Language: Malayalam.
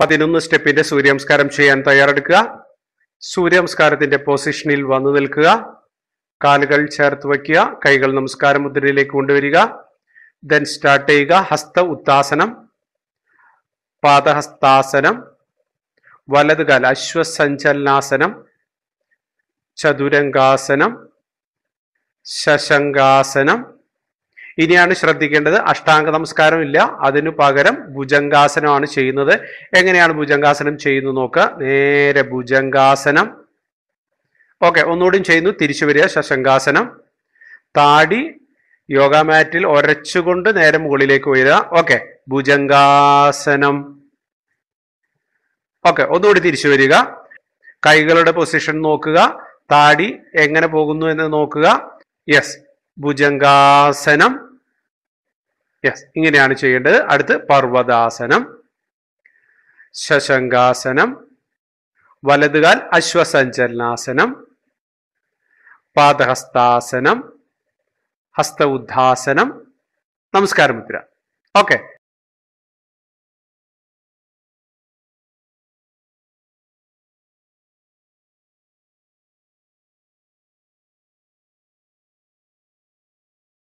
പതിനൊന്ന് സ്റ്റെപ്പിന്റെ സൂര്യനമസ്കാരം ചെയ്യാൻ തയ്യാറെടുക്കുക സൂര്യനമസ്കാരത്തിന്റെ പൊസിഷനിൽ വന്നു നിൽക്കുക കാലുകൾ ചേർത്ത് വയ്ക്കുക കൈകൾ നമസ്കാര മുദ്രയിലേക്ക് കൊണ്ടുവരിക ദെൻ സ്റ്റാർട്ട് ചെയ്യുക ഹസ്ത ഉത്താസനം പാദഹസ്താസനം കാല അശ്വസഞ്ചലനാസനം ചതുരംഗാസനം ശശങ്കാസനം ഇനിയാണ് ശ്രദ്ധിക്കേണ്ടത് അഷ്ടാംഗ നമസ്കാരം ഇല്ല അതിനു പകരം ഭുജങ്കാസനമാണ് ചെയ്യുന്നത് എങ്ങനെയാണ് ഭുജങ്കാസനം ചെയ്യുന്നത് നോക്കുക നേരെ ഭുജങ്കാസനം ഓക്കെ ഒന്നുകൂടിയും ചെയ്യുന്നു തിരിച്ചു വരിക ശശങ്കാസനം താടി യോഗ മാറ്റിൽ ഒരച്ചുകൊണ്ട് നേരെ മുകളിലേക്ക് വരിക ഓക്കെ ഭുജങ്കാസനം ഓക്കെ ഒന്നുകൂടി തിരിച്ചു വരിക കൈകളുടെ പൊസിഷൻ നോക്കുക താടി എങ്ങനെ പോകുന്നു എന്ന് നോക്കുക യെസ് ഭുജങ്കാസനം യെസ് ഇങ്ങനെയാണ് ചെയ്യേണ്ടത് അടുത്ത് പർവ്വതാസനം ശശങ്കാസനം വലതുകാൽ അശ്വസഞ്ചലനാസനം പാദഹസ്താസനം ഹസ്ത ഉദ്ധാസനം നമസ്കാരം മുദ്ര ഓക്കെ